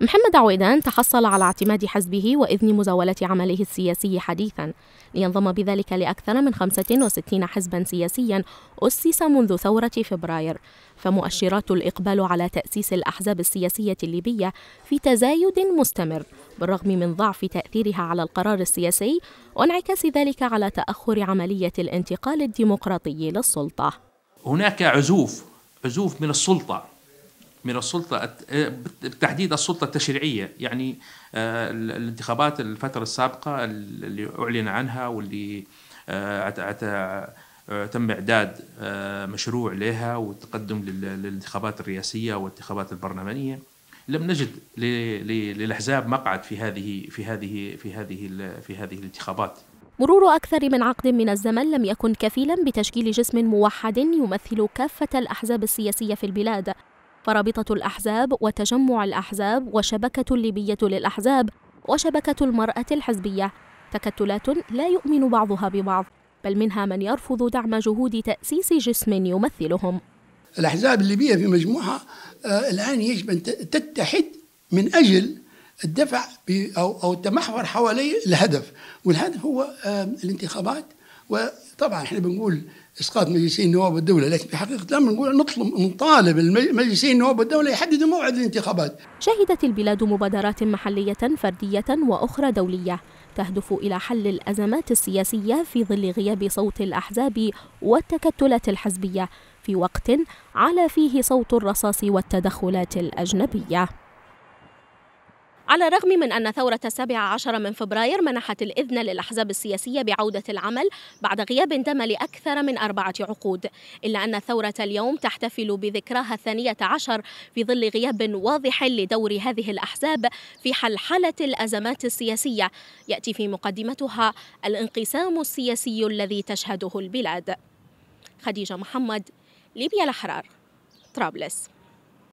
محمد عويدان تحصل على اعتماد حزبه وإذن مزاولة عمله السياسي حديثا لينضم بذلك لأكثر من 65 حزبا سياسيا أسس منذ ثورة فبراير فمؤشرات الإقبال على تأسيس الأحزاب السياسية الليبية في تزايد مستمر بالرغم من ضعف تأثيرها على القرار السياسي وانعكاس ذلك على تأخر عملية الانتقال الديمقراطي للسلطة هناك عزوف عزوف من السلطة من السلطه آه، بالتحديد السلطه التشريعيه يعني آه، الانتخابات الفتره السابقه اللي اعلن عنها واللي آه، تم اعداد مشروع لها والتقدم للانتخابات الرئاسيه والانتخابات البرلمانيه لم نجد للاحزاب مقعد في هذه في هذه في هذه في هذه الانتخابات مرور أكثر من عقد من الزمن لم يكن كفيلا بتشكيل جسم موحد يمثل كافة الأحزاب السياسية في البلاد فرابطة الأحزاب وتجمع الأحزاب وشبكة الليبية للأحزاب وشبكة المرأة الحزبية تكتلات لا يؤمن بعضها ببعض بل منها من يرفض دعم جهود تأسيس جسم يمثلهم الأحزاب الليبية في مجموعة آه، الآن يجب أن تتحد من أجل الدفع أو التمحور حوالي الهدف والهدف هو آه، الانتخابات وطبعا احنا بنقول اسقاط مجلسين النواب والدوله لكن بحقيقة لا نقول نطلب نطالب مجلسين النواب والدوله يحددوا موعد الانتخابات. شهدت البلاد مبادرات محليه فرديه واخرى دوليه تهدف الى حل الازمات السياسيه في ظل غياب صوت الاحزاب والتكتلات الحزبيه في وقت علا فيه صوت الرصاص والتدخلات الاجنبيه. على الرغم من أن ثورة السابع عشر من فبراير منحت الإذن للأحزاب السياسية بعودة العمل بعد غياب دام لأكثر من أربعة عقود إلا أن ثورة اليوم تحتفل بذكراها الثانية عشر في ظل غياب واضح لدور هذه الأحزاب في حلحلة الأزمات السياسية يأتي في مقدمتها الانقسام السياسي الذي تشهده البلاد خديجة محمد ليبيا الأحرار طرابلس